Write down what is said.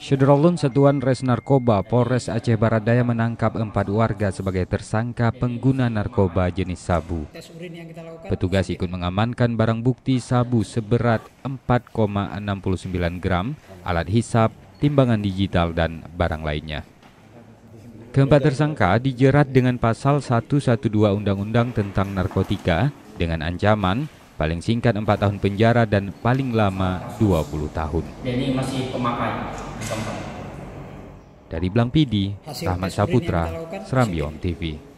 Syederolun Satuan Res Narkoba Polres Aceh Barat Daya menangkap empat warga sebagai tersangka pengguna narkoba jenis sabu. Petugas ikut mengamankan barang bukti sabu seberat 4,69 gram, alat hisap, timbangan digital, dan barang lainnya. Keempat tersangka dijerat dengan pasal 112 Undang-Undang tentang Narkotika dengan ancaman paling singkat 4 tahun penjara dan paling lama 20 tahun. Ini masih pemakai. Dari Blang Pidi, Rahmat Saputra, Serambi Om TV.